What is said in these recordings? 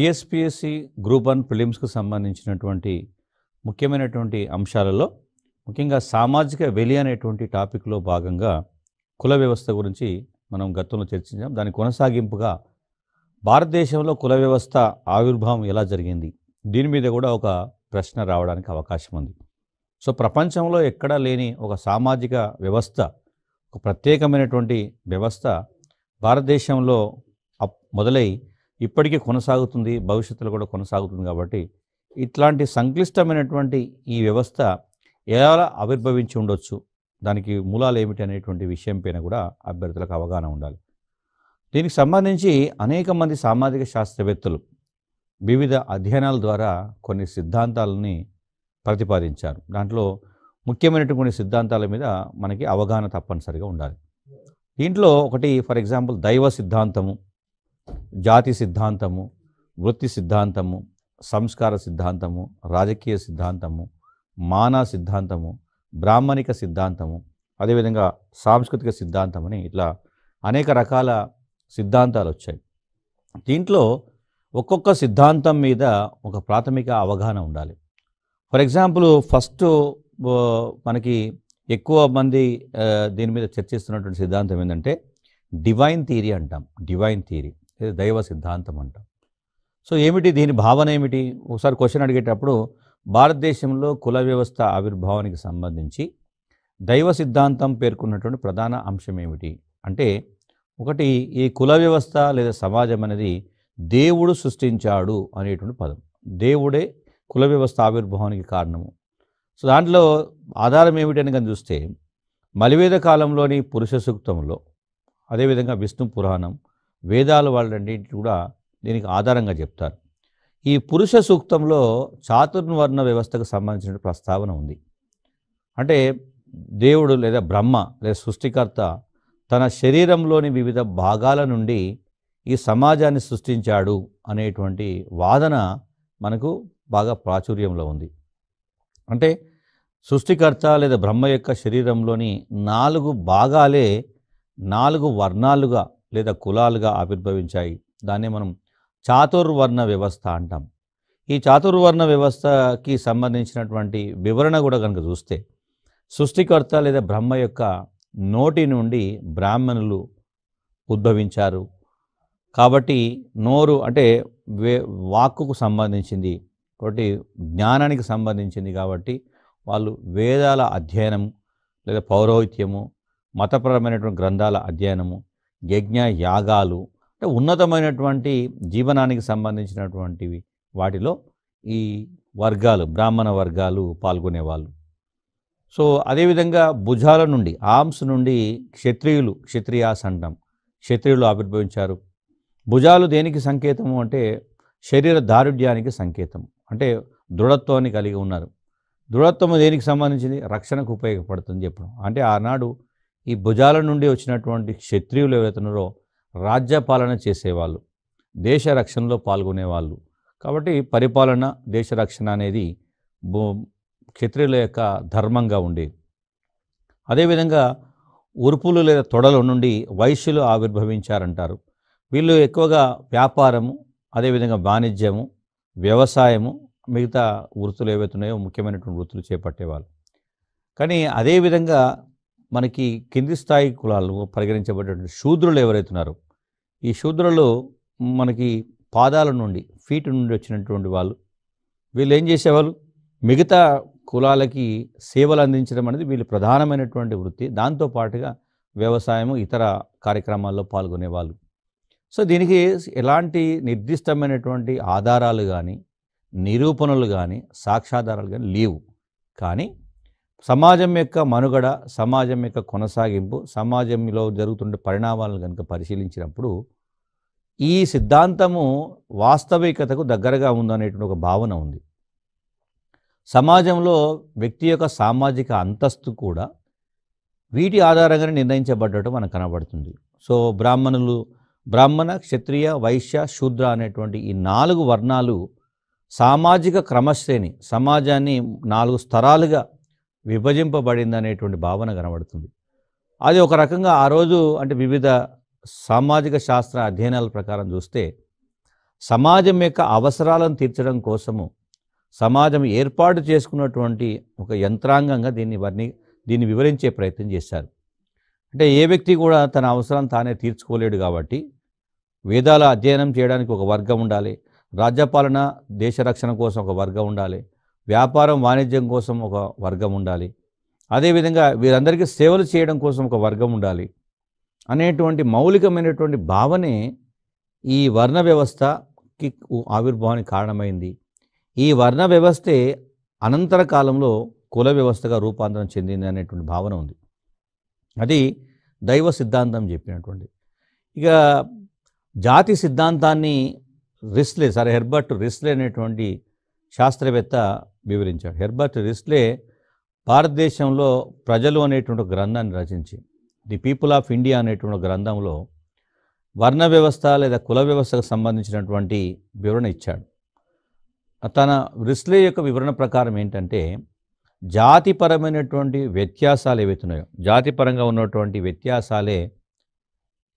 TSPSC group one ఫిలిమ్స్కు సంబంధించినటువంటి ముఖ్యమైనటువంటి అంశాలలో ముఖ్యంగా సామాజిక వెలి అనేటువంటి టాపిక్లో భాగంగా కుల వ్యవస్థ గురించి మనం గతంలో చర్చించాం దాని కొనసాగింపుగా భారతదేశంలో కుల వ్యవస్థ ఆవిర్భావం ఎలా జరిగింది దీని మీద కూడా ఒక ప్రశ్న రావడానికి అవకాశం ఉంది సో ప్రపంచంలో ఎక్కడా లేని ఒక సామాజిక వ్యవస్థ ఒక ప్రత్యేకమైనటువంటి వ్యవస్థ భారతదేశంలో మొదలై ఇప్పటికీ కొనసాగుతుంది భవిష్యత్తులో కూడా కొనసాగుతుంది కాబట్టి ఇట్లాంటి సంక్లిష్టమైనటువంటి ఈ వ్యవస్థ ఎలా ఆవిర్భవించి ఉండొచ్చు దానికి మూలాలు ఏమిటి అనేటువంటి విషయం పైన కూడా అభ్యర్థులకు అవగాహన ఉండాలి దీనికి సంబంధించి అనేక మంది సామాజిక శాస్త్రవేత్తలు వివిధ అధ్యయనాల ద్వారా కొన్ని సిద్ధాంతాలని ప్రతిపాదించారు దాంట్లో ముఖ్యమైనటువంటి కొన్ని సిద్ధాంతాల మీద మనకి అవగాహన తప్పనిసరిగా ఉండాలి దీంట్లో ఒకటి ఫర్ ఎగ్జాంపుల్ దైవ సిద్ధాంతము జాతి సిద్ధాంతము వృత్తి సిద్ధాంతము సంస్కార సిద్ధాంతము రాజకీయ సిద్ధాంతము మానా సిద్ధాంతము బ్రాహ్మణిక సిద్ధాంతము అదేవిధంగా సాంస్కృతిక సిద్ధాంతం అని ఇట్లా అనేక రకాల సిద్ధాంతాలు వచ్చాయి దీంట్లో ఒక్కొక్క సిద్ధాంతం మీద ఒక ప్రాథమిక అవగాహన ఉండాలి ఫర్ ఎగ్జాంపుల్ ఫస్ట్ మనకి ఎక్కువ మంది దీని మీద చర్చిస్తున్నటువంటి సిద్ధాంతం ఏంటంటే డివైన్ థియరీ అంటాం డివైన్ థియరీ ఇది దైవ సిద్ధాంతం అంటాం సో ఏమిటి దీని భావన ఏమిటి ఒకసారి క్వశ్చన్ అడిగేటప్పుడు భారతదేశంలో కుల వ్యవస్థ ఆవిర్భావానికి సంబంధించి దైవ సిద్ధాంతం పేర్కొన్నటువంటి ప్రధాన అంశం ఏమిటి అంటే ఒకటి ఈ కుల వ్యవస్థ లేదా సమాజం అనేది దేవుడు సృష్టించాడు అనేటువంటి పదం దేవుడే కుల వ్యవస్థ ఆవిర్భావానికి కారణము సో దాంట్లో ఆధారం ఏమిటని కానీ చూస్తే మలివేద కాలంలోని పురుష సూక్తంలో అదేవిధంగా విష్ణు పురాణం వేదాలు వాళ్ళన్నింటినీ కూడా దీనికి ఆధారంగా చెప్తారు ఈ పురుష సూక్తంలో చాతుర్వర్ణ వ్యవస్థకు సంబంధించిన ప్రస్తావన ఉంది అంటే దేవుడు లేదా బ్రహ్మ లేదా సృష్టికర్త తన శరీరంలోని వివిధ భాగాల నుండి ఈ సమాజాన్ని సృష్టించాడు అనేటువంటి వాదన మనకు బాగా ప్రాచుర్యంలో ఉంది అంటే సృష్టికర్త లేదా బ్రహ్మ యొక్క శరీరంలోని నాలుగు భాగాలే నాలుగు వర్ణాలుగా లేదా కులాలుగా ఆవిర్భవించాయి దాన్ని మనం చాతుర్వర్ణ వ్యవస్థ అంటాం ఈ చాతుర్వర్ణ వ్యవస్థకి సంబంధించినటువంటి వివరణ కూడా కనుక చూస్తే సృష్టికర్త లేదా బ్రహ్మ యొక్క నోటి నుండి బ్రాహ్మణులు ఉద్భవించారు కాబట్టి నోరు అంటే వే వాక్కుకు సంబంధించింది ఒకటి జ్ఞానానికి సంబంధించింది కాబట్టి వాళ్ళు వేదాల అధ్యయనం లేదా పౌరోహిత్యము మతపరమైనటువంటి గ్రంథాల అధ్యయనము యజ్ఞ యాగాలు అంటే ఉన్నతమైనటువంటి జీవనానికి సంబంధించినటువంటివి వాటిలో ఈ వర్గాలు బ్రాహ్మణ వర్గాలు పాల్గొనేవాళ్ళు సో అదేవిధంగా భుజాల నుండి ఆర్మ్స్ నుండి క్షత్రియులు క్షత్రియాస్ అంటాం క్షత్రియులు ఆవిర్భవించారు భుజాలు దేనికి సంకేతము అంటే శరీర దారుఢ్యానికి సంకేతం అంటే దృఢత్వాన్ని కలిగి ఉన్నారు దృఢత్వం దేనికి సంబంధించింది రక్షణకు ఉపయోగపడుతుంది చెప్పడం అంటే ఆనాడు ఈ భుజాల నుండి వచ్చినటువంటి క్షత్రియులు ఎవరైతున్నారో రాజ్యపాలన చేసేవాళ్ళు దేశ రక్షణలో పాల్గొనేవాళ్ళు కాబట్టి పరిపాలన దేశ రక్షణ అనేది క్షత్రియుల యొక్క ధర్మంగా ఉండేది అదేవిధంగా ఉరుపులు లేదా తొడల నుండి వైశ్యులు ఆవిర్భవించారంటారు వీళ్ళు ఎక్కువగా వ్యాపారము అదేవిధంగా వాణిజ్యము వ్యవసాయము మిగతా వృత్తులు ఏవైతున్నాయో ముఖ్యమైనటువంటి వృత్తులు చేపట్టేవాళ్ళు కానీ అదేవిధంగా మనకి కింది స్థాయి కులాలు పరిగణించబడేటువంటి శూద్రులు ఎవరైతున్నారో ఈ శూద్రులు మనకి పాదాల నుండి ఫీట్ నుండి వచ్చినటువంటి వాళ్ళు వీళ్ళు ఏం చేసేవాళ్ళు మిగతా కులాలకి సేవలు అందించడం అనేది వీళ్ళు ప్రధానమైనటువంటి వృత్తి దాంతోపాటుగా వ్యవసాయం ఇతర కార్యక్రమాల్లో పాల్గొనేవాళ్ళు సో దీనికి ఎలాంటి నిర్దిష్టమైనటువంటి ఆధారాలు కానీ నిరూపణలు కానీ సాక్ష్యాధారాలు కానీ లేవు కానీ సమాజం యొక్క మనుగడ సమాజం యొక్క కొనసాగింపు సమాజంలో జరుగుతుండే పరిణామాలను కనుక పరిశీలించినప్పుడు ఈ సిద్ధాంతము వాస్తవికతకు దగ్గరగా ఉందనేటువంటి ఒక భావన ఉంది సమాజంలో వ్యక్తి యొక్క సామాజిక అంతస్తు కూడా వీటి ఆధారంగానే నిర్ణయించబడ్డట్టు మనకు కనబడుతుంది సో బ్రాహ్మణులు బ్రాహ్మణ క్షత్రియ వైశ్య శూద్ర అనేటువంటి ఈ నాలుగు వర్ణాలు సామాజిక క్రమశ్రేణి సమాజాన్ని నాలుగు స్తరాలుగా విభజింపబడింది అనేటువంటి భావన కనబడుతుంది అది ఒక రకంగా ఆ రోజు అంటే వివిధ సామాజిక శాస్త్ర అధ్యయనాల ప్రకారం చూస్తే సమాజం యొక్క అవసరాలను తీర్చడం కోసము సమాజం ఏర్పాటు చేసుకున్నటువంటి ఒక యంత్రాంగంగా దీన్ని వర్ణి దీన్ని వివరించే ప్రయత్నం చేశారు అంటే ఏ వ్యక్తి కూడా తన అవసరం తానే తీర్చుకోలేడు కాబట్టి వేదాల అధ్యయనం చేయడానికి ఒక వర్గం ఉండాలి రాజ్యపాలన దేశ రక్షణ కోసం ఒక వర్గం ఉండాలి వ్యాపారం వాణిజ్యం కోసం ఒక వర్గం ఉండాలి అదేవిధంగా వీరందరికీ సేవలు చేయడం కోసం ఒక వర్గం ఉండాలి అనేటువంటి మౌలికమైనటువంటి భావనే ఈ వర్ణ వ్యవస్థకి ఆవిర్భావానికి కారణమైంది ఈ వర్ణ వ్యవస్థే అనంతర కాలంలో కుల వ్యవస్థగా రూపాంతరం చెందింది అనేటువంటి భావన ఉంది అది దైవ సిద్ధాంతం చెప్పినటువంటి ఇక జాతి సిద్ధాంతాన్ని రిస్లే సరే హెర్బర్ట్ రిస్లే అనేటువంటి శాస్త్రవేత్త వివరించాడు హెర్బర్ట్ రిస్లే భారతదేశంలో ప్రజలు అనేటువంటి గ్రంథాన్ని రచించి ది పీపుల్ ఆఫ్ ఇండియా అనేటువంటి గ్రంథంలో వర్ణ వ్యవస్థ లేదా కుల వ్యవస్థకు సంబంధించినటువంటి వివరణ ఇచ్చాడు తన రిస్లే యొక్క వివరణ ప్రకారం ఏంటంటే జాతిపరమైనటువంటి వ్యత్యాసాలు ఏవైతున్నాయో జాతిపరంగా ఉన్నటువంటి వ్యత్యాసాలే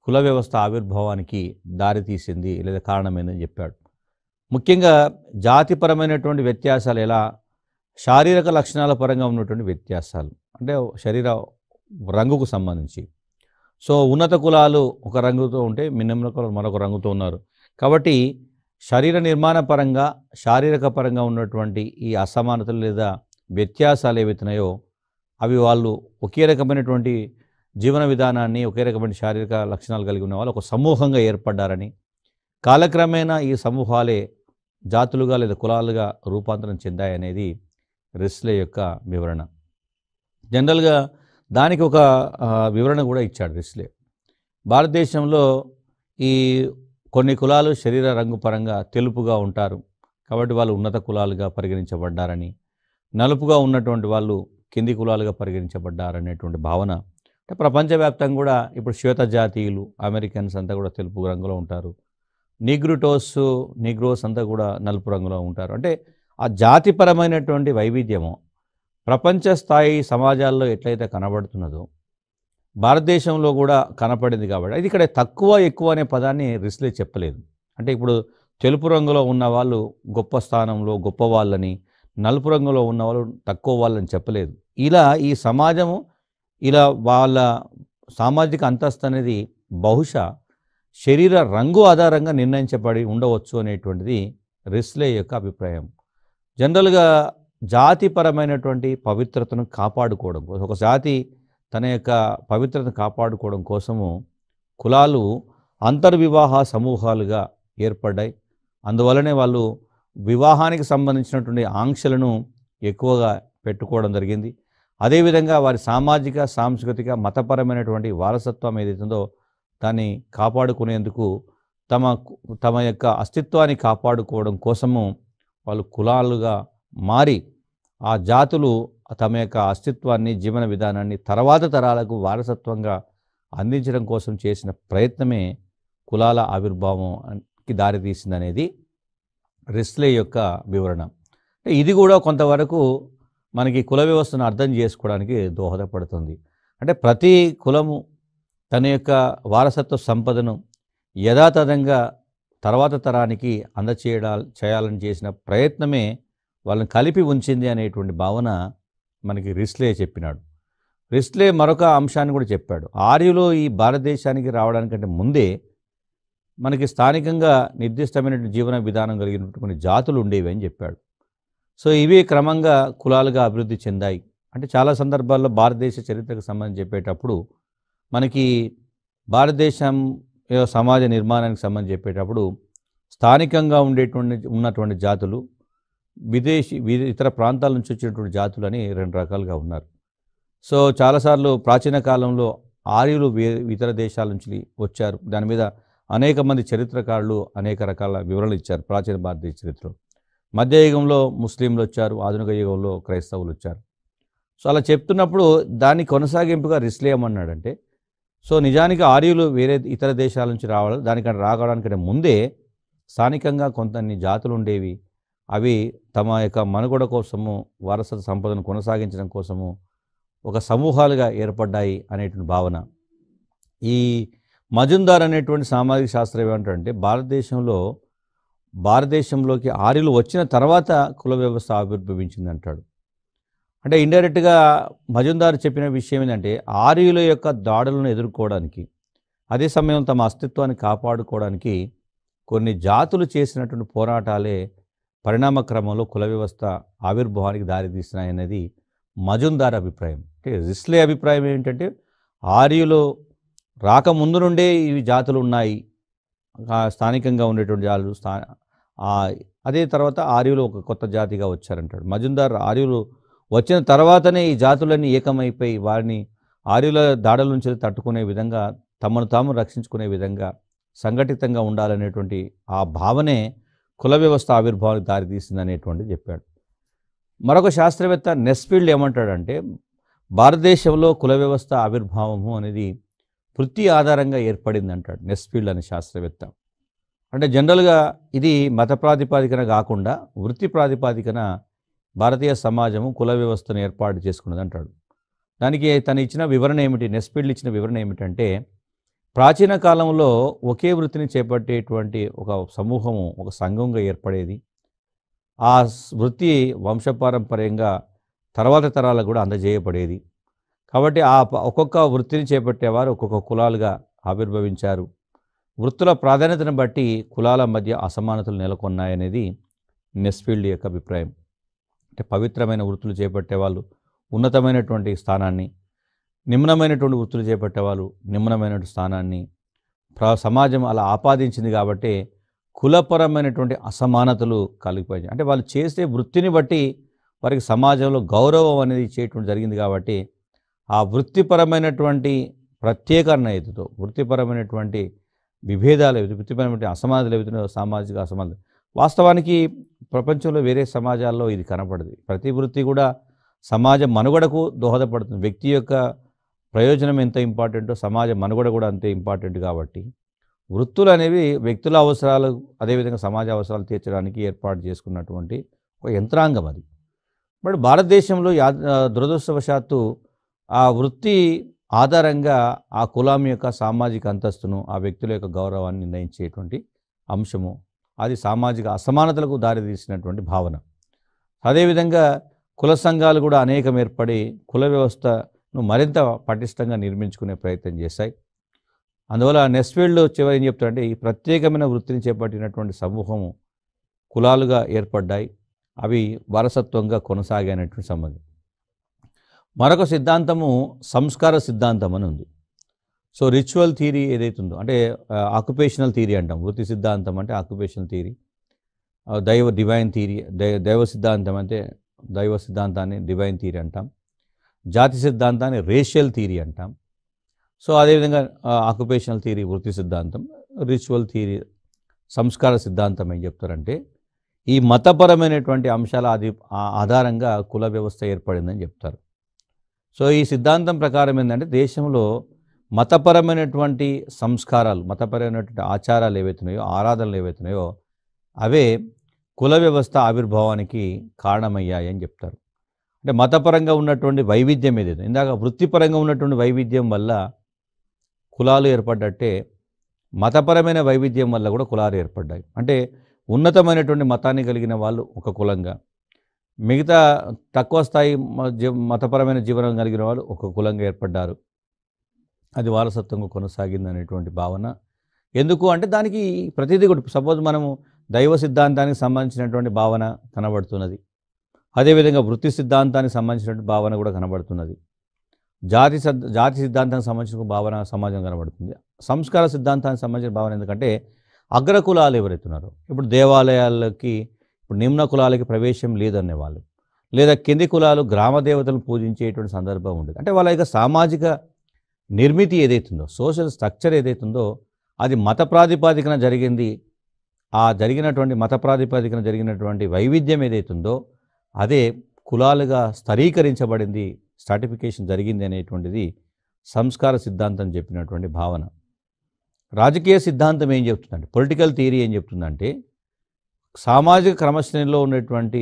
కుల వ్యవస్థ ఆవిర్భావానికి దారితీసింది లేదా కారణమైందని చెప్పాడు ముఖ్యంగా జాతిపరమైనటువంటి వ్యత్యాసాలు ఎలా శారీరక లక్షణాల పరంగా ఉన్నటువంటి వ్యత్యాసాలు అంటే శరీర రంగుకు సంబంధించి సో ఉన్నత కులాలు ఒక రంగుతో ఉంటే మిన్నమ్మ కులాలు మరొక రంగుతో ఉన్నారు కాబట్టి శరీర నిర్మాణ పరంగా శారీరక పరంగా ఉన్నటువంటి ఈ అసమానతలు లేదా వ్యత్యాసాలు ఏవైతున్నాయో అవి వాళ్ళు ఒకే రకమైనటువంటి జీవన విధానాన్ని ఒకే రకమైన శారీరక లక్షణాలు కలిగి ఉన్న వాళ్ళు ఒక సమూహంగా ఏర్పడ్డారని కాలక్రమేణా ఈ సమూహాలే జాతులుగా లేదా కులాలుగా రూపాంతరం చెందాయనేది రెస్లే యొక్క వివరణ జనరల్గా దానికి ఒక వివరణ కూడా ఇచ్చాడు రెస్లే భారతదేశంలో ఈ కొన్ని కులాలు శరీర రంగు పరంగా తెలుపుగా ఉంటారు కాబట్టి వాళ్ళు ఉన్నత కులాలుగా పరిగణించబడ్డారని నలుపుగా ఉన్నటువంటి వాళ్ళు కింది కులాలుగా పరిగణించబడ్డారనేటువంటి భావన అంటే ప్రపంచవ్యాప్తంగా కూడా ఇప్పుడు శ్వేత జాతీయులు అమెరికన్స్ అంతా కూడా తెలుపు రంగులో ఉంటారు నిగ్రుటోస్ నిగ్రోస్ అంతా కూడా నలుపు రంగులో ఉంటారు అంటే ఆ జాతిపరమైనటువంటి వైవిధ్యము ప్రపంచ స్థాయి సమాజాల్లో ఎట్లయితే కనబడుతున్నదో భారతదేశంలో కూడా కనపడింది కాబట్టి అది ఇక్కడ తక్కువ ఎక్కువ అనే పదాన్ని రిస్లే చెప్పలేదు అంటే ఇప్పుడు తెలుపు రంగులో ఉన్న వాళ్ళు గొప్ప స్థానంలో గొప్ప వాళ్ళని నలుపు రంగులో ఉన్న వాళ్ళు తక్కువ వాళ్ళని చెప్పలేదు ఇలా ఈ సమాజము ఇలా వాళ్ళ సామాజిక అంతస్తు అనేది బహుశా శరీర రంగు ఆధారంగా నిర్ణయించబడి ఉండవచ్చు అనేటువంటిది రిస్లే యొక్క అభిప్రాయం జనరల్గా జాతిపరమైనటువంటి పవిత్రతను కాపాడుకోవడం ఒక జాతి తన యొక్క పవిత్రతను కాపాడుకోవడం కోసము కులాలు అంతర్వివాహ సమూహాలుగా ఏర్పడ్డాయి అందువలనే వాళ్ళు వివాహానికి సంబంధించినటువంటి ఆంక్షలను ఎక్కువగా పెట్టుకోవడం జరిగింది అదేవిధంగా వారి సామాజిక సాంస్కృతిక మతపరమైనటువంటి వారసత్వం ఏదైతుందో దాన్ని కాపాడుకునేందుకు తమ తమ యొక్క అస్తిత్వాన్ని కాపాడుకోవడం కోసము వాళ్ళు కులాలుగా మారి ఆ జాతులు తమ యొక్క అస్తిత్వాన్ని జీవన విధానాన్ని తర్వాత తరాలకు వారసత్వంగా అందించడం కోసం చేసిన ప్రయత్నమే కులాల ఆవిర్భావంకి దారితీసిందనేది రిస్లే యొక్క వివరణ ఇది కూడా కొంతవరకు మనకి కుల వ్యవస్థను అర్థం చేసుకోవడానికి దోహదపడుతుంది అంటే ప్రతి కులము తన యొక్క వారసత్వ సంపదను యథాతథంగా తర్వాత తరానికి అందచేయడా చేయాలని చేసిన ప్రయత్నమే వాళ్ళని కలిపి ఉంచింది అనేటువంటి భావన మనకి రిస్లే చెప్పినాడు రిస్లే మరొక అంశాన్ని కూడా చెప్పాడు ఆర్యులో ఈ భారతదేశానికి రావడానికంటే ముందే మనకి స్థానికంగా నిర్దిష్టమైన జీవన విధానం కలిగినటువంటి కొన్ని జాతులు ఉండేవి అని చెప్పాడు సో ఇవి క్రమంగా కులాలుగా అభివృద్ధి చెందాయి అంటే చాలా సందర్భాల్లో భారతదేశ చరిత్రకు సంబంధించి చెప్పేటప్పుడు మనకి భారతదేశం సమాజ నిర్మాణానికి సంబంధించి చెప్పేటప్పుడు స్థానికంగా ఉండేటువంటి ఉన్నటువంటి జాతులు విదేశీ ఇతర ప్రాంతాల నుంచి వచ్చినటువంటి జాతులు అని రెండు రకాలుగా ఉన్నారు సో చాలాసార్లు ప్రాచీన కాలంలో ఆర్యులు ఇతర దేశాల నుంచి వచ్చారు దాని మీద అనేక మంది చరిత్రకారులు అనేక రకాల వివరాలు ఇచ్చారు ప్రాచీన భారతీయ చరిత్రలో మధ్యయుగంలో ముస్లింలు వచ్చారు ఆధునిక యుగంలో క్రైస్తవులు వచ్చారు సో అలా చెప్తున్నప్పుడు దాన్ని కొనసాగింపుగా రిస్లేయమన్నాడంటే సో నిజానికి ఆర్యులు వేరే ఇతర దేశాల నుంచి రావాలి దానికంటే రావడానికంటే ముందే స్థానికంగా కొంతన్ని జాతులు ఉండేవి అవి తమ యొక్క మనుగడ కోసము వారసత్వ సంపదను కొనసాగించడం కోసము ఒక సమూహాలుగా ఏర్పడ్డాయి అనేటువంటి భావన ఈ మజుందార్ అనేటువంటి సామాజిక శాస్త్రం ఏమంటారంటే భారతదేశంలో భారతదేశంలోకి ఆర్యులు వచ్చిన తర్వాత కుల వ్యవస్థ ఆవిర్భవించింది అంటాడు అంటే ఇండైరెక్ట్గా మజుందార్ చెప్పిన విషయం ఏంటంటే ఆర్యుల యొక్క దాడులను ఎదుర్కోవడానికి అదే సమయం తమ అస్తిత్వాన్ని కాపాడుకోవడానికి కొన్ని జాతులు చేసినటువంటి పోరాటాలే పరిణామక్రమంలో కుల వ్యవస్థ ఆవిర్భావానికి దారితీస్తున్నాయనేది మజుందార్ అభిప్రాయం అంటే రిస్లే అభిప్రాయం ఏంటంటే ఆర్యులు రాకముందు నుండే ఇవి జాతులు ఉన్నాయి స్థానికంగా ఉండేటువంటి జాతులు స్థా అదే తర్వాత ఆర్యులు ఒక కొత్త జాతిగా వచ్చారంటాడు మజుందార్ ఆర్యులు వచ్చిన తర్వాతనే ఈ జాతులన్నీ ఏకమైపోయి వారిని ఆర్యుల దాడుల నుంచి తట్టుకునే విధంగా తమను తాము రక్షించుకునే విధంగా సంఘటితంగా ఉండాలనేటువంటి ఆ భావనే కుల వ్యవస్థ ఆవిర్భావానికి దారితీసిందనేటువంటి చెప్పాడు మరొక శాస్త్రవేత్త నెస్ఫీల్డ్ ఏమంటాడంటే భారతదేశంలో కుల వ్యవస్థ ఆవిర్భావము అనేది వృత్తి ఆధారంగా ఏర్పడింది అంటాడు నెస్ఫీల్డ్ అనే శాస్త్రవేత్త అంటే జనరల్గా ఇది మత ప్రాతిపాదికన కాకుండా వృత్తి ప్రాతిపాదికన భారతీయ సమాజము కుల వ్యవస్థను ఏర్పాటు చేసుకున్నది అంటాడు దానికి తను ఇచ్చిన వివరణ ఏమిటి నెస్పిడ్లు ఇచ్చిన వివరణ ఏమిటంటే ప్రాచీన కాలంలో ఒకే వృత్తిని చేపట్టేటువంటి ఒక సమూహము ఒక సంఘంగా ఏర్పడేది ఆ వృత్తి వంశపారంపర్యంగా తర్వాత తరాలకు కూడా అందజేయబడేది కాబట్టి ఆ ఒక్కొక్క వృత్తిని చేపట్టేవారు ఒక్కొక్క కులాలుగా ఆవిర్భవించారు వృత్తుల ప్రాధాన్యతను బట్టి కులాల మధ్య అసమానతలు నెలకొన్నాయనేది నెస్ఫీల్డ్ యొక్క అభిప్రాయం అంటే పవిత్రమైన వృత్తులు చేపట్టేవాళ్ళు ఉన్నతమైనటువంటి స్థానాన్ని నిమ్నమైనటువంటి వృత్తులు చేపట్టేవాళ్ళు నిమ్నమైనటువంటి స్థానాన్ని ప్ర సమాజం అలా ఆపాదించింది కాబట్టి కులపరమైనటువంటి అసమానతలు కలిగిపోయాయి అంటే వాళ్ళు చేసే వృత్తిని బట్టి వారికి సమాజంలో గౌరవం అనేది చేయటం జరిగింది కాబట్టి ఆ వృత్తిపరమైనటువంటి ప్రత్యేకరణ ఎదుతో వృత్తిపరమైనటువంటి విభేదాలు వృత్తిపరమైన అసమానతలు ఎదుగుతున్నాయి సామాజిక అసమానతలు వాస్తవానికి ప్రపంచంలో వేరే సమాజాల్లో ఇది కనపడదు ప్రతి వృత్తి కూడా సమాజ మనుగడకు దోహదపడుతుంది వ్యక్తి యొక్క ప్రయోజనం ఎంత ఇంపార్టెంటో సమాజ మనుగడ కూడా అంతే ఇంపార్టెంట్ కాబట్టి వృత్తులు అనేవి వ్యక్తుల అవసరాలు అదేవిధంగా సమాజ అవసరాలు తీర్చడానికి ఏర్పాటు చేసుకున్నటువంటి ఒక యంత్రాంగం అది బట్ భారతదేశంలో యా దురదృష్టవశాత్తు ఆ వృత్తి ఆధారంగా ఆ కులాం యొక్క సామాజిక అంతస్తును ఆ వ్యక్తుల యొక్క గౌరవాన్ని నిర్ణయించేటువంటి అంశము అది సామాజిక అసమానతలకు దారితీసినటువంటి భావన అదేవిధంగా కుల సంఘాలు కూడా అనేకం ఏర్పడి కుల వ్యవస్థను మరింత పటిష్టంగా నిర్మించుకునే ప్రయత్నం చేశాయి అందువల్ల నెస్వేల్డ్ చివరి ఏం చెప్తారంటే ఈ ప్రత్యేకమైన వృత్తిని చేపట్టినటువంటి సమూహము కులాలుగా ఏర్పడ్డాయి అవి వారసత్వంగా కొనసాగినటువంటి సంబంధం మరొక సిద్ధాంతము సంస్కార సిద్ధాంతం అని ఉంది సో రిచువల్ థియరీ ఉందో అంటే ఆక్యుపేషనల్ థియరీ అంటాం వృత్తి సిద్ధాంతం అంటే ఆక్యుపేషనల్ థియరీ దైవ డివైన్ థియరీ దైవ దైవ సిద్ధాంతం అంటే దైవ సిద్ధాంతాన్ని డివైన్ థియరీ అంటాం జాతి సిద్ధాంతాన్ని రేషియల్ థియరీ అంటాం సో అదేవిధంగా ఆక్యుపేషనల్ థియరీ వృత్తి సిద్ధాంతం రిచువల్ థియరీ సంస్కార సిద్ధాంతం ఏం చెప్తారంటే ఈ మతపరమైనటువంటి అంశాల అది ఆధారంగా కుల వ్యవస్థ ఏర్పడిందని చెప్తారు సో ఈ సిద్ధాంతం ప్రకారం ఏంటంటే దేశంలో మతపరమైనటువంటి సంస్కారాలు మతపరమైనటువంటి ఆచారాలు ఏవైతున్నాయో ఆరాధనలు ఏవైతున్నాయో అవే కుల వ్యవస్థ ఆవిర్భావానికి కారణమయ్యాయని చెప్తారు అంటే మతపరంగా ఉన్నటువంటి వైవిధ్యం ఏదైతే ఇందాక వృత్తిపరంగా ఉన్నటువంటి వైవిధ్యం వల్ల కులాలు ఏర్పడ్డట్టే మతపరమైన వైవిధ్యం వల్ల కూడా కులాలు ఏర్పడ్డాయి అంటే ఉన్నతమైనటువంటి మతాన్ని కలిగిన వాళ్ళు ఒక కులంగా మిగతా తక్కువ స్థాయి మతపరమైన జీవనం కలిగిన వాళ్ళు ఒక కులంగా ఏర్పడ్డారు అది వారసత్వంగా కొనసాగింది అనేటువంటి భావన ఎందుకు అంటే దానికి ప్రతిదీ కూడా సపోజ్ మనము దైవ సిద్ధాంతానికి సంబంధించినటువంటి భావన కనబడుతున్నది అదేవిధంగా వృత్తి సిద్ధాంతానికి సంబంధించినటువంటి భావన కూడా కనబడుతున్నది జాతి జాతి సిద్ధాంతానికి సంబంధించిన భావన సమాజం కనబడుతుంది సంస్కార సిద్ధాంతానికి సంబంధించిన భావన ఎందుకంటే అగ్రకులాలు ఎవరైతున్నారో ఇప్పుడు దేవాలయాలకి ఇప్పుడు నిమ్న కులాలకి ప్రవేశం లేదనే వాళ్ళు లేదా కింది కులాలు గ్రామ దేవతలను పూజించేటువంటి సందర్భం ఉండేది అంటే వాళ్ళ యొక్క సామాజిక నిర్మితి ఏదైతుందో సోషల్ స్ట్రక్చర్ ఏదైతుందో అది మత ప్రాతిపాదికన జరిగింది ఆ జరిగినటువంటి మత ప్రాతిపాదికన జరిగినటువంటి వైవిధ్యం ఏదైతుందో అదే కులాలుగా స్థరీకరించబడింది స్టాటిఫికేషన్ జరిగింది అనేటువంటిది సంస్కార సిద్ధాంతం చెప్పినటువంటి భావన రాజకీయ సిద్ధాంతం ఏం చెప్తుందంటే పొలిటికల్ థియరీ ఏం చెప్తుందంటే సామాజిక క్రమశ్రేణిలో ఉన్నటువంటి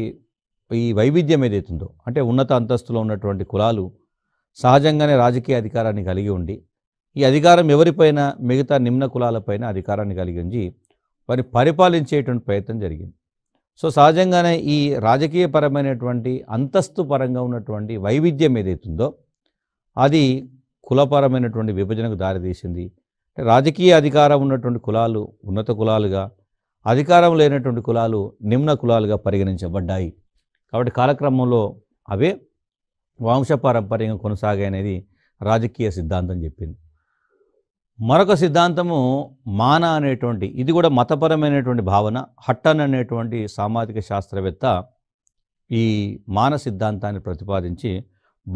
ఈ వైవిధ్యం ఏదైతుందో అంటే ఉన్నత అంతస్తులో ఉన్నటువంటి కులాలు సహజంగానే రాజకీయ అధికారాన్ని కలిగి ఉండి ఈ అధికారం ఎవరిపైన మిగతా నిమ్న కులాలపైన అధికారాన్ని కలిగి ఉంచి వారిని పరిపాలించేటువంటి ప్రయత్నం జరిగింది సో సహజంగానే ఈ రాజకీయపరమైనటువంటి అంతస్తు పరంగా ఉన్నటువంటి వైవిధ్యం ఏదైతుందో అది కులపరమైనటువంటి విభజనకు దారితీసింది రాజకీయ అధికారం ఉన్నటువంటి కులాలు ఉన్నత కులాలుగా అధికారం లేనటువంటి కులాలు నిమ్న కులాలుగా పరిగణించబడ్డాయి కాబట్టి కాలక్రమంలో అవే వంశపారంపర్యంగా కొనసాగనేది రాజకీయ సిద్ధాంతం చెప్పింది మరొక సిద్ధాంతము మాన అనేటువంటి ఇది కూడా మతపరమైనటువంటి భావన హట్టన్ అనేటువంటి సామాజిక శాస్త్రవేత్త ఈ మాన సిద్ధాంతాన్ని ప్రతిపాదించి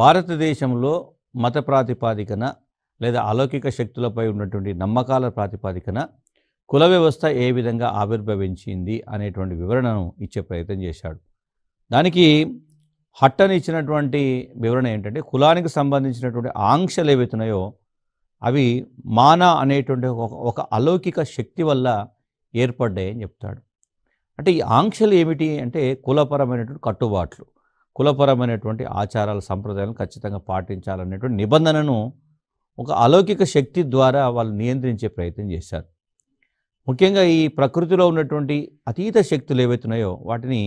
భారతదేశంలో మత ప్రాతిపాదికన లేదా అలౌకిక శక్తులపై ఉన్నటువంటి నమ్మకాల ప్రాతిపాదికన కుల వ్యవస్థ ఏ విధంగా ఆవిర్భవించింది అనేటువంటి వివరణను ఇచ్చే ప్రయత్నం చేశాడు దానికి హట్టనిచ్చినటువంటి ఇచ్చినటువంటి వివరణ ఏంటంటే కులానికి సంబంధించినటువంటి ఆంక్షలు ఏవైతున్నాయో అవి మాన అనేటువంటి ఒక అలౌకిక శక్తి వల్ల ఏర్పడ్డాయని చెప్తాడు అంటే ఈ ఆంక్షలు ఏమిటి అంటే కులపరమైనటువంటి కట్టుబాట్లు కులపరమైనటువంటి ఆచారాలు సంప్రదాయాలను ఖచ్చితంగా పాటించాలనేటువంటి నిబంధనను ఒక అలౌకిక శక్తి ద్వారా వాళ్ళు నియంత్రించే ప్రయత్నం చేశారు ముఖ్యంగా ఈ ప్రకృతిలో ఉన్నటువంటి అతీత శక్తులు ఏవైతున్నాయో వాటిని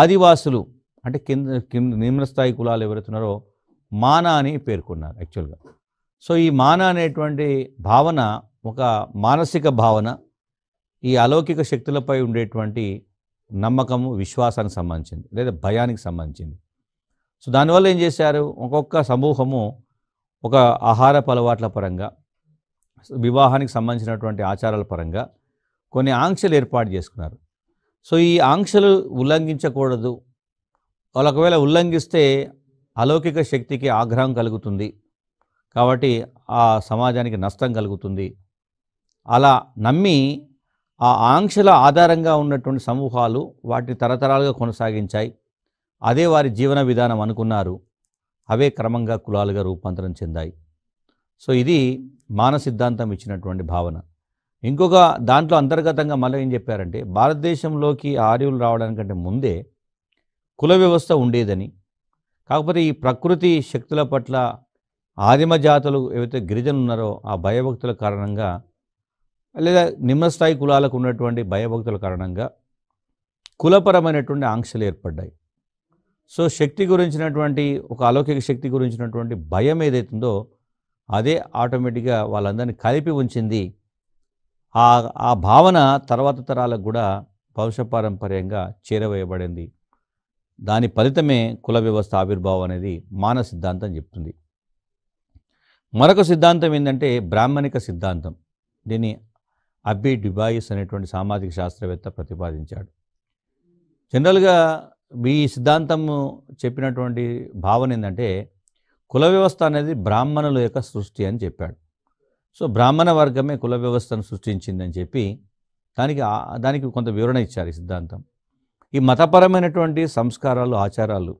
ఆదివాసులు అంటే కింద కింద నిమ్నస్థాయి కులాలు ఎవరుతున్నారో మాన అని పేర్కొన్నారు యాక్చువల్గా సో ఈ మాన అనేటువంటి భావన ఒక మానసిక భావన ఈ అలౌకిక శక్తులపై ఉండేటువంటి నమ్మకము విశ్వాసానికి సంబంధించింది లేదా భయానికి సంబంధించింది సో దానివల్ల ఏం చేశారు ఒక్కొక్క సమూహము ఒక ఆహార అలవాట్ల పరంగా వివాహానికి సంబంధించినటువంటి ఆచారాల పరంగా కొన్ని ఆంక్షలు ఏర్పాటు చేసుకున్నారు సో ఈ ఆంక్షలు ఉల్లంఘించకూడదు వాళ్ళు ఒకవేళ ఉల్లంఘిస్తే అలౌకిక శక్తికి ఆగ్రహం కలుగుతుంది కాబట్టి ఆ సమాజానికి నష్టం కలుగుతుంది అలా నమ్మి ఆ ఆంక్షల ఆధారంగా ఉన్నటువంటి సమూహాలు వాటిని తరతరాలుగా కొనసాగించాయి అదే వారి జీవన విధానం అనుకున్నారు అవే క్రమంగా కులాలుగా రూపాంతరం చెందాయి సో ఇది మాన సిద్ధాంతం ఇచ్చినటువంటి భావన ఇంకొక దాంట్లో అంతర్గతంగా మళ్ళీ ఏం చెప్పారంటే భారతదేశంలోకి ఆర్యులు రావడానికంటే ముందే కుల వ్యవస్థ ఉండేదని కాకపోతే ఈ ప్రకృతి శక్తుల పట్ల ఆదిమ జాతులు ఏవైతే గిరిజనులు ఉన్నారో ఆ భయభక్తుల కారణంగా లేదా నిమ్మస్థాయి కులాలకు ఉన్నటువంటి భయభక్తుల కారణంగా కులపరమైనటువంటి ఆంక్షలు ఏర్పడ్డాయి సో శక్తి గురించినటువంటి ఒక అలౌకిక శక్తి గురించినటువంటి భయం ఏదైతుందో అదే ఆటోమేటిక్గా వాళ్ళందరినీ కలిపి ఉంచింది ఆ ఆ భావన తర్వాత తరాలకు కూడా వంశపారంపర్యంగా చేరవేయబడింది దాని ఫలితమే కుల వ్యవస్థ ఆవిర్భావం అనేది మాన సిద్ధాంతం చెప్తుంది మరొక సిద్ధాంతం ఏంటంటే బ్రాహ్మణిక సిద్ధాంతం దీన్ని అబ్బి డిబాయిస్ అనేటువంటి సామాజిక శాస్త్రవేత్త ప్రతిపాదించాడు జనరల్గా ఈ సిద్ధాంతము చెప్పినటువంటి భావన ఏంటంటే కుల వ్యవస్థ అనేది బ్రాహ్మణుల యొక్క సృష్టి అని చెప్పాడు సో బ్రాహ్మణ వర్గమే కుల వ్యవస్థను సృష్టించిందని చెప్పి దానికి దానికి కొంత వివరణ ఇచ్చారు ఈ సిద్ధాంతం ఈ మతపరమైనటువంటి సంస్కారాలు ఆచారాలు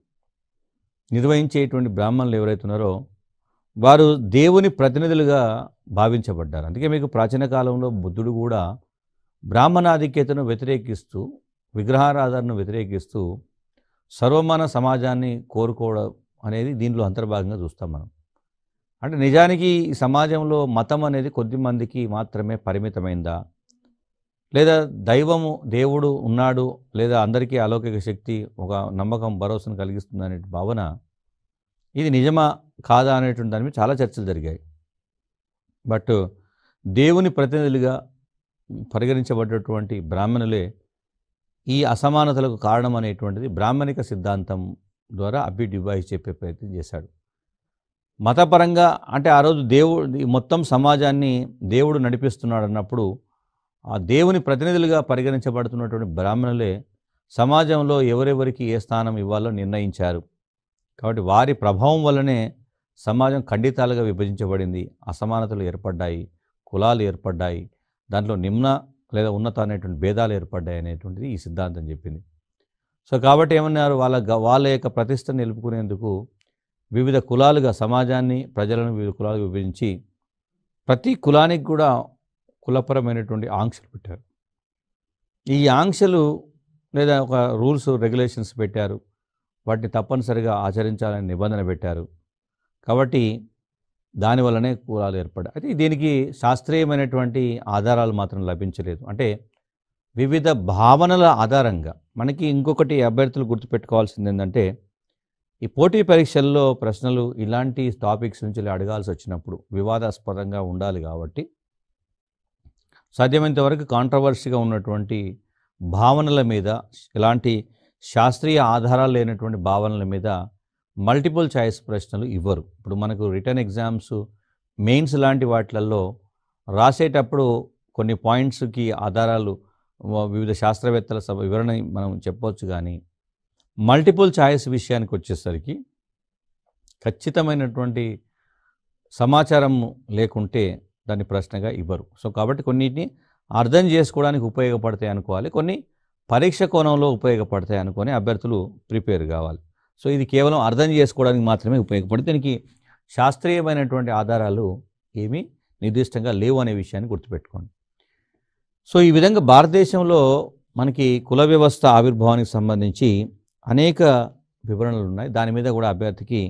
నిర్వహించేటువంటి బ్రాహ్మణులు ఎవరైతే ఉన్నారో వారు దేవుని ప్రతినిధులుగా భావించబడ్డారు అందుకే మీకు ప్రాచీన కాలంలో బుద్ధుడు కూడా బ్రాహ్మణాధిక్యతను వ్యతిరేకిస్తూ విగ్రహారాధనను వ్యతిరేకిస్తూ సర్వమాన సమాజాన్ని కోరుకోవడం అనేది దీనిలో అంతర్భాగంగా చూస్తాం మనం అంటే నిజానికి ఈ సమాజంలో మతం అనేది కొద్ది మందికి మాత్రమే పరిమితమైందా లేదా దైవము దేవుడు ఉన్నాడు లేదా అందరికీ అలౌకిక శక్తి ఒక నమ్మకం భరోసాను కలిగిస్తుంది అనే భావన ఇది నిజమా కాదా అనేటువంటి దాని మీద చాలా చర్చలు జరిగాయి బట్ దేవుని ప్రతినిధులుగా పరిగణించబడ్డటువంటి బ్రాహ్మణులే ఈ అసమానతలకు కారణం అనేటువంటిది బ్రాహ్మణిక సిద్ధాంతం ద్వారా అబ్బి డిబాయిస్ చెప్పే ప్రయత్నం చేశాడు మతపరంగా అంటే ఆ రోజు దేవుడు మొత్తం సమాజాన్ని దేవుడు నడిపిస్తున్నాడు అన్నప్పుడు ఆ దేవుని ప్రతినిధులుగా పరిగణించబడుతున్నటువంటి బ్రాహ్మణులే సమాజంలో ఎవరెవరికి ఏ స్థానం ఇవ్వాలో నిర్ణయించారు కాబట్టి వారి ప్రభావం వల్లనే సమాజం ఖండితాలుగా విభజించబడింది అసమానతలు ఏర్పడ్డాయి కులాలు ఏర్పడ్డాయి దాంట్లో నిమ్న లేదా ఉన్నత అనేటువంటి భేదాలు ఏర్పడ్డాయి అనేటువంటిది ఈ సిద్ధాంతం చెప్పింది సో కాబట్టి ఏమన్నారు వాళ్ళ వాళ్ళ యొక్క ప్రతిష్ట నిలుపుకునేందుకు వివిధ కులాలుగా సమాజాన్ని ప్రజలను వివిధ కులాలుగా విభజించి ప్రతి కులానికి కూడా కులపరమైనటువంటి ఆంక్షలు పెట్టారు ఈ ఆంక్షలు లేదా ఒక రూల్స్ రెగ్యులేషన్స్ పెట్టారు వాటిని తప్పనిసరిగా ఆచరించాలని నిబంధన పెట్టారు కాబట్టి దానివల్లనే కులాలు ఏర్పడ్డ అయితే దీనికి శాస్త్రీయమైనటువంటి ఆధారాలు మాత్రం లభించలేదు అంటే వివిధ భావనల ఆధారంగా మనకి ఇంకొకటి అభ్యర్థులు గుర్తుపెట్టుకోవాల్సింది ఏంటంటే ఈ పోటీ పరీక్షల్లో ప్రశ్నలు ఇలాంటి టాపిక్స్ నుంచి అడగాల్సి వచ్చినప్పుడు వివాదాస్పదంగా ఉండాలి కాబట్టి సాధ్యమైనంత వరకు కాంట్రవర్సీగా ఉన్నటువంటి భావనల మీద ఇలాంటి శాస్త్రీయ ఆధారాలు లేనటువంటి భావనల మీద మల్టిపుల్ ఛాయిస్ ప్రశ్నలు ఇవ్వరు ఇప్పుడు మనకు రిటర్న్ ఎగ్జామ్స్ మెయిన్స్ లాంటి వాటిలలో రాసేటప్పుడు కొన్ని పాయింట్స్కి ఆధారాలు వివిధ శాస్త్రవేత్తల సభ వివరణ మనం చెప్పవచ్చు కానీ మల్టిపుల్ ఛాయిస్ విషయానికి వచ్చేసరికి ఖచ్చితమైనటువంటి సమాచారం లేకుంటే దాన్ని ప్రశ్నగా ఇవ్వరు సో కాబట్టి కొన్నిటిని అర్థం చేసుకోవడానికి ఉపయోగపడతాయి అనుకోవాలి కొన్ని పరీక్ష కోణంలో ఉపయోగపడతాయి అనుకొని అభ్యర్థులు ప్రిపేర్ కావాలి సో ఇది కేవలం అర్థం చేసుకోవడానికి మాత్రమే ఉపయోగపడుతుంది దీనికి శాస్త్రీయమైనటువంటి ఆధారాలు ఏమీ నిర్దిష్టంగా లేవు అనే విషయాన్ని గుర్తుపెట్టుకోండి సో ఈ విధంగా భారతదేశంలో మనకి కుల వ్యవస్థ ఆవిర్భావానికి సంబంధించి అనేక వివరణలు ఉన్నాయి దాని మీద కూడా అభ్యర్థికి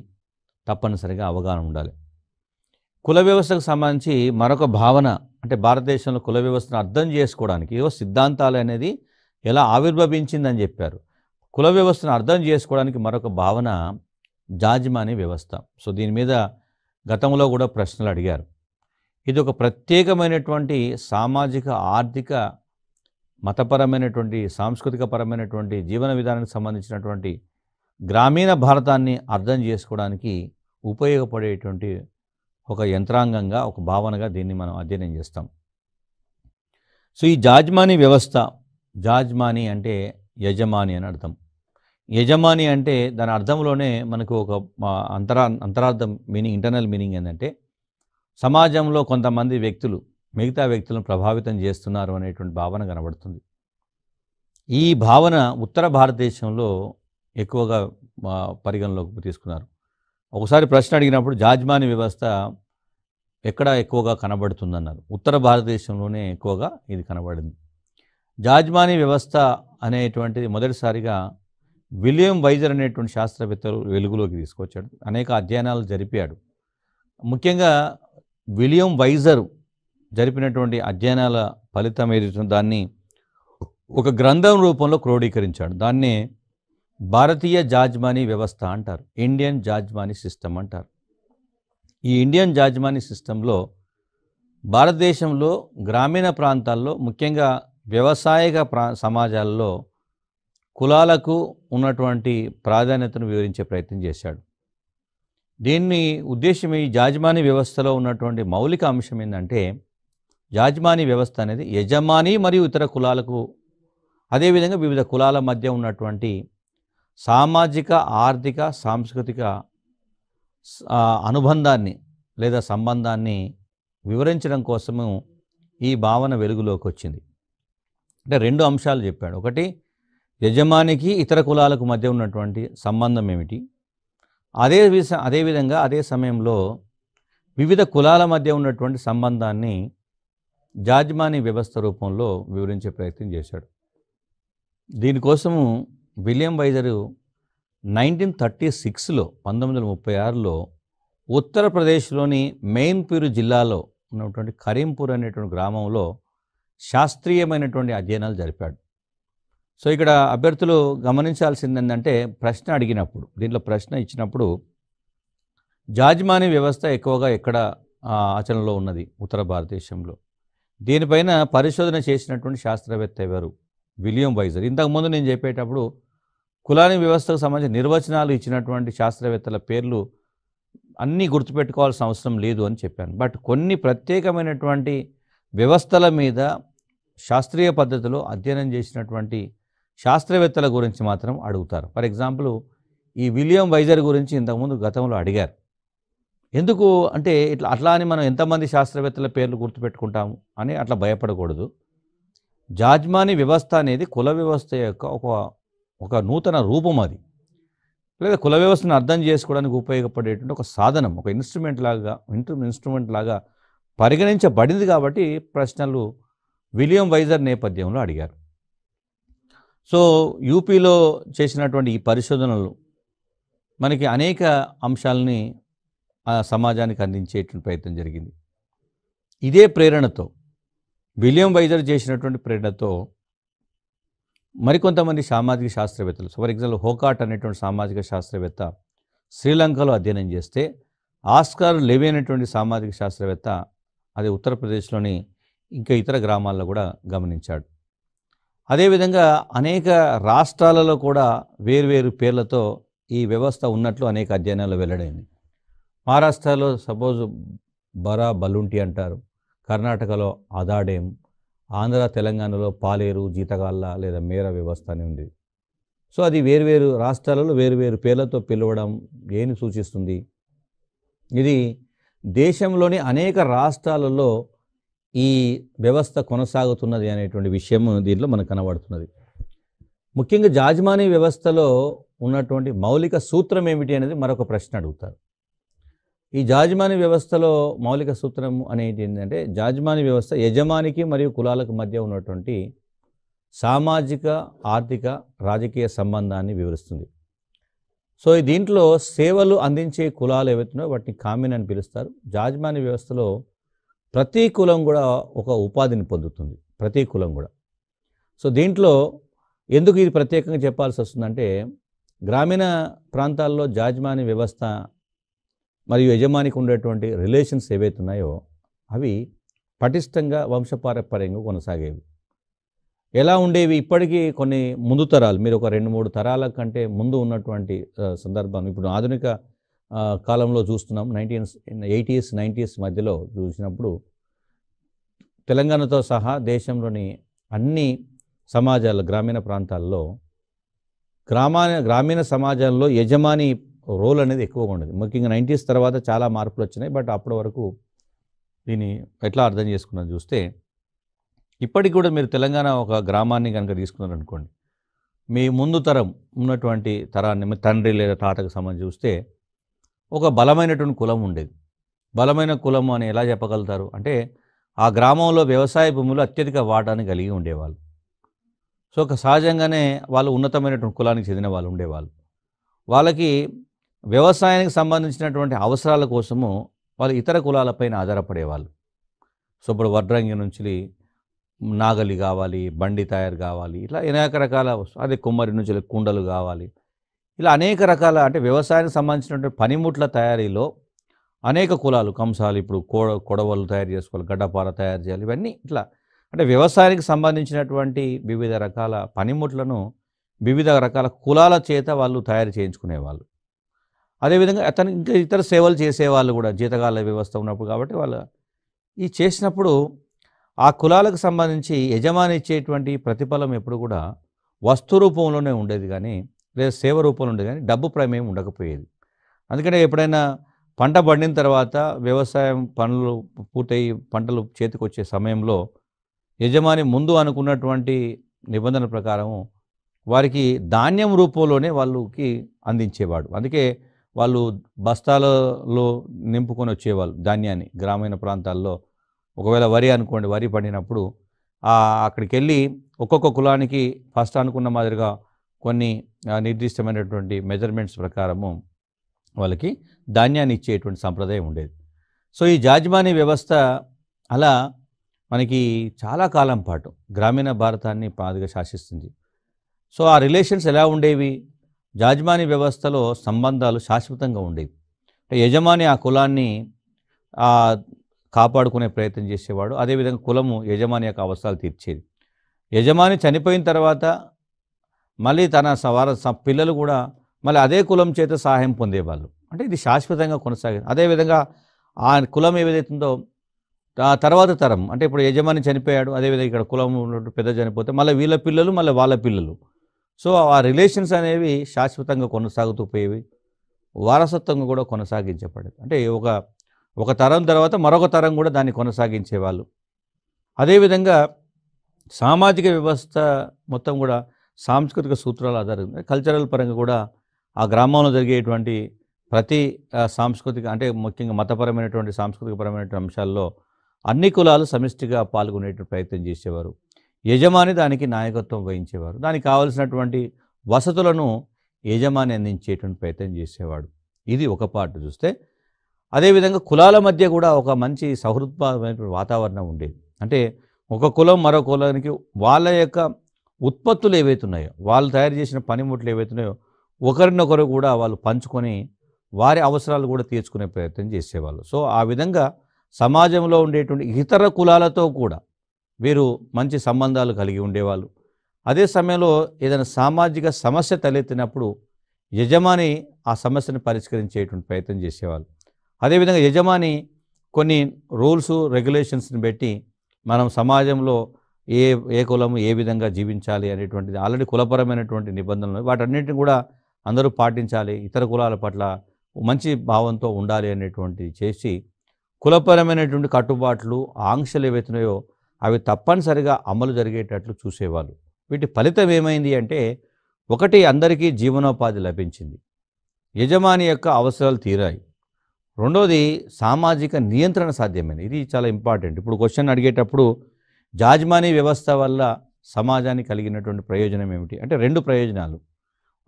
తప్పనిసరిగా అవగాహన ఉండాలి కుల వ్యవస్థకు సంబంధించి మరొక భావన అంటే భారతదేశంలో కుల వ్యవస్థను అర్థం చేసుకోవడానికి ఏవో సిద్ధాంతాలు అనేది ఎలా ఆవిర్భవించిందని చెప్పారు కుల వ్యవస్థను అర్థం చేసుకోవడానికి మరొక భావన జాజిమాని వ్యవస్థ సో దీని మీద గతంలో కూడా ప్రశ్నలు అడిగారు ఇది ఒక ప్రత్యేకమైనటువంటి సామాజిక ఆర్థిక మతపరమైనటువంటి సాంస్కృతిక పరమైనటువంటి జీవన విధానానికి సంబంధించినటువంటి గ్రామీణ భారతాన్ని అర్థం చేసుకోవడానికి ఉపయోగపడేటువంటి ఒక యంత్రాంగంగా ఒక భావనగా దీన్ని మనం అధ్యయనం చేస్తాం సో ఈ జాజ్మాని వ్యవస్థ జాజ్మాని అంటే యజమాని అని అర్థం యజమాని అంటే దాని అర్థంలోనే మనకు ఒక అంతరా అంతరార్థం మీనింగ్ ఇంటర్నల్ మీనింగ్ ఏంటంటే సమాజంలో కొంతమంది వ్యక్తులు మిగతా వ్యక్తులను ప్రభావితం చేస్తున్నారు అనేటువంటి భావన కనబడుతుంది ఈ భావన ఉత్తర భారతదేశంలో ఎక్కువగా పరిగణలోకి తీసుకున్నారు ఒకసారి ప్రశ్న అడిగినప్పుడు జాజ్మాని వ్యవస్థ ఎక్కడ ఎక్కువగా కనబడుతుందన్నారు ఉత్తర భారతదేశంలోనే ఎక్కువగా ఇది కనబడింది జాజ్మాని వ్యవస్థ అనేటువంటిది మొదటిసారిగా విలియం వైజర్ అనేటువంటి శాస్త్రవేత్తలు వెలుగులోకి తీసుకొచ్చాడు అనేక అధ్యయనాలు జరిపాడు ముఖ్యంగా విలియం వైజర్ జరిపినటువంటి అధ్యయనాల ఫలితం ఏదైతే దాన్ని ఒక గ్రంథం రూపంలో క్రోడీకరించాడు దాన్ని భారతీయ జాజ్మానీ వ్యవస్థ అంటారు ఇండియన్ జాజ్మానీ సిస్టమ్ అంటారు ఈ ఇండియన్ జాజ్మానీ సిస్టంలో భారతదేశంలో గ్రామీణ ప్రాంతాల్లో ముఖ్యంగా వ్యవసాయక ప్రా సమాజాల్లో కులాలకు ఉన్నటువంటి ప్రాధాన్యతను వివరించే ప్రయత్నం చేశాడు దీన్ని ఉద్దేశం ఈ జాజ్మాని వ్యవస్థలో ఉన్నటువంటి మౌలిక అంశం ఏంటంటే జాజ్మాని వ్యవస్థ అనేది యజమాని మరియు ఇతర కులాలకు అదేవిధంగా వివిధ కులాల మధ్య ఉన్నటువంటి సామాజిక ఆర్థిక సాంస్కృతిక అనుబంధాన్ని లేదా సంబంధాన్ని వివరించడం కోసము ఈ భావన వెలుగులోకి వచ్చింది అంటే రెండు అంశాలు చెప్పాడు ఒకటి యజమానికి ఇతర కులాలకు మధ్య ఉన్నటువంటి సంబంధం ఏమిటి అదే విష అదేవిధంగా అదే సమయంలో వివిధ కులాల మధ్య ఉన్నటువంటి సంబంధాన్ని జాజ్మాని వ్యవస్థ రూపంలో వివరించే ప్రయత్నం చేశాడు దీనికోసము విలియం వైజరు నైన్టీన్ థర్టీ సిక్స్లో పంతొమ్మిది వందల ముప్పై ఆరులో ఉత్తరప్రదేశ్లోని మెయిన్పూర్ జిల్లాలో ఉన్నటువంటి కరీంపూర్ అనేటువంటి గ్రామంలో శాస్త్రీయమైనటువంటి అధ్యయనాలు జరిపాడు సో ఇక్కడ అభ్యర్థులు గమనించాల్సింది ఏంటంటే ప్రశ్న అడిగినప్పుడు దీంట్లో ప్రశ్న ఇచ్చినప్పుడు జాజ్మాని వ్యవస్థ ఎక్కువగా ఎక్కడ ఆచరణలో ఉన్నది ఉత్తర భారతదేశంలో దీనిపైన పరిశోధన చేసినటువంటి శాస్త్రవేత్త ఎవరు విలియం వైజర్ ఇంతకుముందు నేను చెప్పేటప్పుడు కులాని వ్యవస్థకు సంబంధించిన నిర్వచనాలు ఇచ్చినటువంటి శాస్త్రవేత్తల పేర్లు అన్నీ గుర్తుపెట్టుకోవాల్సిన అవసరం లేదు అని చెప్పాను బట్ కొన్ని ప్రత్యేకమైనటువంటి వ్యవస్థల మీద శాస్త్రీయ పద్ధతిలో అధ్యయనం చేసినటువంటి శాస్త్రవేత్తల గురించి మాత్రం అడుగుతారు ఫర్ ఎగ్జాంపుల్ ఈ విలియం వైజర్ గురించి ఇంతకుముందు గతంలో అడిగారు ఎందుకు అంటే ఇట్లా అట్లా అని మనం ఎంతమంది శాస్త్రవేత్తల పేర్లు గుర్తుపెట్టుకుంటాము అని అట్లా భయపడకూడదు జాజ్మాని వ్యవస్థ అనేది కుల వ్యవస్థ యొక్క ఒక ఒక నూతన రూపం అది లేదా కుల వ్యవస్థను అర్థం చేసుకోవడానికి ఉపయోగపడేటువంటి ఒక సాధనం ఒక ఇన్స్ట్రుమెంట్ లాగా ఇన్స్ట్రుమెంట్ లాగా పరిగణించబడింది కాబట్టి ప్రశ్నలు విలియం వైజర్ నేపథ్యంలో అడిగారు సో యూపీలో చేసినటువంటి ఈ పరిశోధనలు మనకి అనేక అంశాలని సమాజానికి అందించేటువంటి ప్రయత్నం జరిగింది ఇదే ప్రేరణతో విలియం వైజర్ చేసినటువంటి ప్రేరణతో మరికొంతమంది సామాజిక శాస్త్రవేత్తలు ఫర్ ఎగ్జాంపుల్ హోకాట్ అనేటువంటి సామాజిక శాస్త్రవేత్త శ్రీలంకలో అధ్యయనం చేస్తే ఆస్కార్ లెవి అనేటువంటి సామాజిక శాస్త్రవేత్త అది ఉత్తరప్రదేశ్లోని ఇంకా ఇతర గ్రామాల్లో కూడా గమనించాడు అదేవిధంగా అనేక రాష్ట్రాలలో కూడా వేర్వేరు పేర్లతో ఈ వ్యవస్థ ఉన్నట్లు అనేక అధ్యయనాలు వెల్లడైంది మహారాష్ట్రలో సపోజ్ బరా బలుంటి అంటారు కర్ణాటకలో అదాడేం ఆంధ్ర తెలంగాణలో పాలేరు జీతగాళ్ళ లేదా మేర వ్యవస్థ అని ఉంది సో అది వేరువేరు రాష్ట్రాలలో వేరువేరు పేర్లతో పిలవడం ఏమి సూచిస్తుంది ఇది దేశంలోని అనేక రాష్ట్రాలలో ఈ వ్యవస్థ కొనసాగుతున్నది అనేటువంటి విషయం దీంట్లో మనకు కనబడుతున్నది ముఖ్యంగా జాజమానీ వ్యవస్థలో ఉన్నటువంటి మౌలిక సూత్రం ఏమిటి అనేది మరొక ప్రశ్న అడుగుతారు ఈ జాజమాని వ్యవస్థలో మౌలిక సూత్రం అనేది ఏంటంటే జాజమాని వ్యవస్థ యజమానికి మరియు కులాలకు మధ్య ఉన్నటువంటి సామాజిక ఆర్థిక రాజకీయ సంబంధాన్ని వివరిస్తుంది సో దీంట్లో సేవలు అందించే కులాలు ఏవైతున్నాయో వాటిని కామెన్ అని పిలుస్తారు జాజమాని వ్యవస్థలో ప్రతి కులం కూడా ఒక ఉపాధిని పొందుతుంది ప్రతి కులం కూడా సో దీంట్లో ఎందుకు ఇది ప్రత్యేకంగా చెప్పాల్సి వస్తుందంటే గ్రామీణ ప్రాంతాల్లో జాజమాని వ్యవస్థ మరియు యజమానికి ఉండేటువంటి రిలేషన్స్ ఏవైతే ఉన్నాయో అవి పటిష్టంగా వంశపారపర్యంగా కొనసాగేవి ఎలా ఉండేవి ఇప్పటికీ కొన్ని ముందు తరాలు మీరు ఒక రెండు మూడు తరాల కంటే ముందు ఉన్నటువంటి సందర్భం ఇప్పుడు ఆధునిక కాలంలో చూస్తున్నాం నైన్టీన్స్ ఎయిటీస్ నైంటీస్ మధ్యలో చూసినప్పుడు తెలంగాణతో సహా దేశంలోని అన్ని సమాజాలు గ్రామీణ ప్రాంతాల్లో గ్రామా గ్రామీణ సమాజాల్లో యజమాని రోల్ అనేది ఎక్కువగా ఉండదు ముఖ్యంగా నైంటీస్ తర్వాత చాలా మార్పులు వచ్చినాయి బట్ అప్పటి వరకు దీన్ని ఎట్లా అర్థం చేసుకున్నది చూస్తే ఇప్పటికి కూడా మీరు తెలంగాణ ఒక గ్రామాన్ని కనుక తీసుకున్నారనుకోండి మీ ముందు తరం ఉన్నటువంటి తరాన్ని మీ తండ్రి లేదా తాతకు సంబంధించి చూస్తే ఒక బలమైనటువంటి కులం ఉండేది బలమైన కులం అని ఎలా చెప్పగలుగుతారు అంటే ఆ గ్రామంలో వ్యవసాయ భూములు అత్యధిక వాటాన్ని కలిగి ఉండేవాళ్ళు సో ఒక సహజంగానే వాళ్ళు ఉన్నతమైనటువంటి కులానికి చెందిన వాళ్ళు ఉండేవాళ్ళు వాళ్ళకి వ్యవసాయానికి సంబంధించినటువంటి అవసరాల కోసము వాళ్ళు ఇతర కులాలపైన ఆధారపడేవాళ్ళు సో ఇప్పుడు వడ్రంగి నుంచి నాగలి కావాలి బండి తయారు కావాలి ఇట్లా అనేక రకాల అదే కుమ్మరి నుంచి కుండలు కావాలి ఇలా అనేక రకాల అంటే వ్యవసాయానికి సంబంధించినటువంటి పనిముట్ల తయారీలో అనేక కులాలు కంసాలు ఇప్పుడు కోడ కొడవలు తయారు చేసుకోవాలి గడ్డపార తయారు చేయాలి ఇవన్నీ ఇట్లా అంటే వ్యవసాయానికి సంబంధించినటువంటి వివిధ రకాల పనిముట్లను వివిధ రకాల కులాల చేత వాళ్ళు తయారు చేయించుకునేవాళ్ళు అదేవిధంగా అతను ఇంకా ఇతర సేవలు చేసేవాళ్ళు కూడా జీతగాల వ్యవస్థ ఉన్నప్పుడు కాబట్టి వాళ్ళు ఈ చేసినప్పుడు ఆ కులాలకు సంబంధించి యజమాని ఇచ్చేటువంటి ప్రతిఫలం ఎప్పుడు కూడా వస్తు రూపంలోనే ఉండేది కానీ లేదా సేవ రూపంలో ఉండేది కానీ డబ్బు ప్రమేయం ఉండకపోయేది అందుకనే ఎప్పుడైనా పంట పండిన తర్వాత వ్యవసాయం పనులు పూర్తయి పంటలు చేతికొచ్చే సమయంలో యజమాని ముందు అనుకున్నటువంటి నిబంధన ప్రకారం వారికి ధాన్యం రూపంలోనే వాళ్ళకి అందించేవాడు అందుకే వాళ్ళు బస్తాలలో నింపుకొని వచ్చేవాళ్ళు ధాన్యాన్ని గ్రామీణ ప్రాంతాల్లో ఒకవేళ వరి అనుకోండి వరి పడినప్పుడు అక్కడికి వెళ్ళి ఒక్కొక్క కులానికి ఫస్ట్ అనుకున్న మాదిరిగా కొన్ని నిర్దిష్టమైనటువంటి మెజర్మెంట్స్ ప్రకారము వాళ్ళకి ధాన్యాన్ని ఇచ్చేటువంటి సంప్రదాయం ఉండేది సో ఈ జాజ్మాని వ్యవస్థ అలా మనకి చాలా కాలం పాటు గ్రామీణ భారతాన్ని పాదిగా శాసిస్తుంది సో ఆ రిలేషన్స్ ఎలా ఉండేవి జాజమాని వ్యవస్థలో సంబంధాలు శాశ్వతంగా ఉండేవి యజమాని ఆ కులాన్ని కాపాడుకునే ప్రయత్నం చేసేవాడు అదేవిధంగా కులము యజమాని యొక్క అవసరాలు తీర్చేది యజమాని చనిపోయిన తర్వాత మళ్ళీ తన సవార పిల్లలు కూడా మళ్ళీ అదే కులం చేత సహాయం పొందేవాళ్ళు అంటే ఇది శాశ్వతంగా కొనసాగింది అదేవిధంగా ఆ కులం ఏదైతుందో ఆ తర్వాత తరం అంటే ఇప్పుడు యజమాని చనిపోయాడు అదేవిధంగా ఇక్కడ కులం పెద్ద చనిపోతే మళ్ళీ వీళ్ళ పిల్లలు మళ్ళీ వాళ్ళ పిల్లలు సో ఆ రిలేషన్స్ అనేవి శాశ్వతంగా కొనసాగుతూ పోయేవి వారసత్వంగా కూడా కొనసాగించబడేది అంటే ఒక ఒక తరం తర్వాత మరొక తరం కూడా దాన్ని కొనసాగించేవాళ్ళు అదేవిధంగా సామాజిక వ్యవస్థ మొత్తం కూడా సాంస్కృతిక సూత్రాలు ఆధారంగా కల్చరల్ పరంగా కూడా ఆ గ్రామంలో జరిగేటువంటి ప్రతి సాంస్కృతిక అంటే ముఖ్యంగా మతపరమైనటువంటి సాంస్కృతిక పరమైనటువంటి అంశాల్లో అన్ని కులాలు సమిష్టిగా పాల్గొనేటువంటి ప్రయత్నం చేసేవారు యజమాని దానికి నాయకత్వం వహించేవారు దానికి కావలసినటువంటి వసతులను యజమాని అందించేటువంటి ప్రయత్నం చేసేవాడు ఇది ఒక పార్ట్ చూస్తే అదేవిధంగా కులాల మధ్య కూడా ఒక మంచి సౌహృదమైన వాతావరణం ఉండేది అంటే ఒక కులం మరో కులానికి వాళ్ళ యొక్క ఉత్పత్తులు ఏవైతున్నాయో వాళ్ళు తయారు చేసిన పనిముట్లు ఏవైతున్నాయో ఒకరినొకరు కూడా వాళ్ళు పంచుకొని వారి అవసరాలు కూడా తీర్చుకునే ప్రయత్నం చేసేవాళ్ళు సో ఆ విధంగా సమాజంలో ఉండేటువంటి ఇతర కులాలతో కూడా వీరు మంచి సంబంధాలు కలిగి ఉండేవాళ్ళు అదే సమయంలో ఏదైనా సామాజిక సమస్య తలెత్తినప్పుడు యజమాని ఆ సమస్యను పరిష్కరించేటువంటి ప్రయత్నం చేసేవాళ్ళు అదేవిధంగా యజమాని కొన్ని రూల్స్ రెగ్యులేషన్స్ని పెట్టి మనం సమాజంలో ఏ ఏ కులము ఏ విధంగా జీవించాలి అనేటువంటిది ఆల్రెడీ కులపరమైనటువంటి నిబంధనలు వాటన్నిటిని కూడా అందరూ పాటించాలి ఇతర కులాల పట్ల మంచి భావంతో ఉండాలి అనేటువంటిది చేసి కులపరమైనటువంటి కట్టుబాట్లు ఆంక్షలు ఏవైతున్నాయో అవి తప్పనిసరిగా అమలు జరిగేటట్లు చూసేవాళ్ళు వీటి ఫలితం ఏమైంది అంటే ఒకటి అందరికీ జీవనోపాధి లభించింది యజమాని యొక్క అవసరాలు తీరాయి రెండోది సామాజిక నియంత్రణ సాధ్యమైంది ఇది చాలా ఇంపార్టెంట్ ఇప్పుడు క్వశ్చన్ అడిగేటప్పుడు జాజ్మాని వ్యవస్థ వల్ల సమాజానికి కలిగినటువంటి ప్రయోజనం ఏమిటి అంటే రెండు ప్రయోజనాలు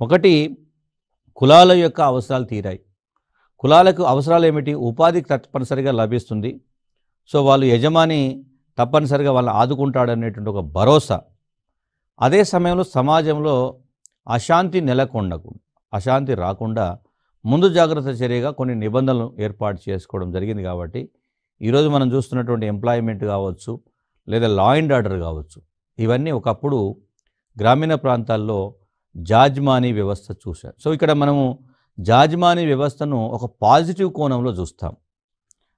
ఒకటి కులాల యొక్క అవసరాలు తీరాయి కులాలకు అవసరాలు ఏమిటి ఉపాధి తప్పనిసరిగా లభిస్తుంది సో వాళ్ళు యజమాని తప్పనిసరిగా వాళ్ళని ఆదుకుంటాడనేటువంటి ఒక భరోసా అదే సమయంలో సమాజంలో అశాంతి నెలకొండకు అశాంతి రాకుండా ముందు జాగ్రత్త చర్యగా కొన్ని నిబంధనలు ఏర్పాటు చేసుకోవడం జరిగింది కాబట్టి ఈరోజు మనం చూస్తున్నటువంటి ఎంప్లాయ్మెంట్ కావచ్చు లేదా లా అండ్ ఆర్డర్ కావచ్చు ఇవన్నీ ఒకప్పుడు గ్రామీణ ప్రాంతాల్లో జాజ్మానీ వ్యవస్థ చూశారు సో ఇక్కడ మనము జాజ్మానీ వ్యవస్థను ఒక పాజిటివ్ కోణంలో చూస్తాం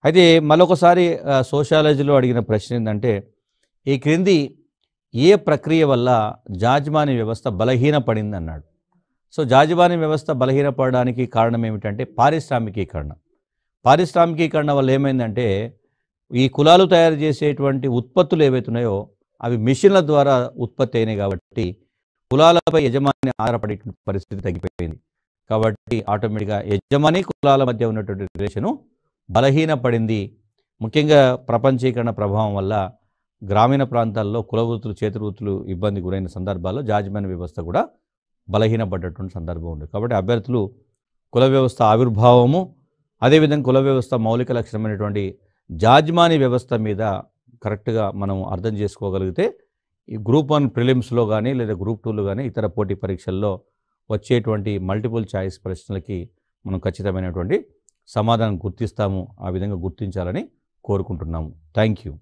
అయితే మరొకసారి సోషాలజీలో అడిగిన ప్రశ్న ఏంటంటే ఈ క్రింది ఏ ప్రక్రియ వల్ల జాజమాని వ్యవస్థ బలహీనపడింది అన్నాడు సో జాజమాని వ్యవస్థ బలహీనపడడానికి కారణం ఏమిటంటే పారిశ్రామికీకరణ పారిశ్రామికీకరణ వల్ల ఏమైందంటే ఈ కులాలు తయారు చేసేటువంటి ఉత్పత్తులు ఏవైతున్నాయో అవి మిషన్ల ద్వారా ఉత్పత్తి అయినాయి కాబట్టి కులాలపై యజమాని ఆధారపడే పరిస్థితి తగ్గిపోయింది కాబట్టి ఆటోమేటిక్గా యజమాని కులాల మధ్య ఉన్నటువంటి రిలేషను బలహీనపడింది ముఖ్యంగా ప్రపంచీకరణ ప్రభావం వల్ల గ్రామీణ ప్రాంతాల్లో కులవృత్తులు చేతివృత్తులు ఇబ్బంది గురైన సందర్భాల్లో జాజ్మాన్ వ్యవస్థ కూడా బలహీనపడ్డటువంటి సందర్భం ఉంది కాబట్టి అభ్యర్థులు కుల వ్యవస్థ ఆవిర్భావము అదేవిధంగా కుల వ్యవస్థ మౌలిక లక్షణమైనటువంటి జాజ్మాని వ్యవస్థ మీద కరెక్ట్గా మనం అర్థం చేసుకోగలిగితే ఈ గ్రూప్ వన్ ప్రిలిమ్స్లో కానీ లేదా గ్రూప్ టూలో కానీ ఇతర పోటీ పరీక్షల్లో వచ్చేటువంటి మల్టిపుల్ ఛాయిస్ ప్రశ్నలకి మనం ఖచ్చితమైనటువంటి సమాధానం గుర్తిస్తాము ఆ విధంగా గుర్తించాలని కోరుకుంటున్నాము థ్యాంక్ యూ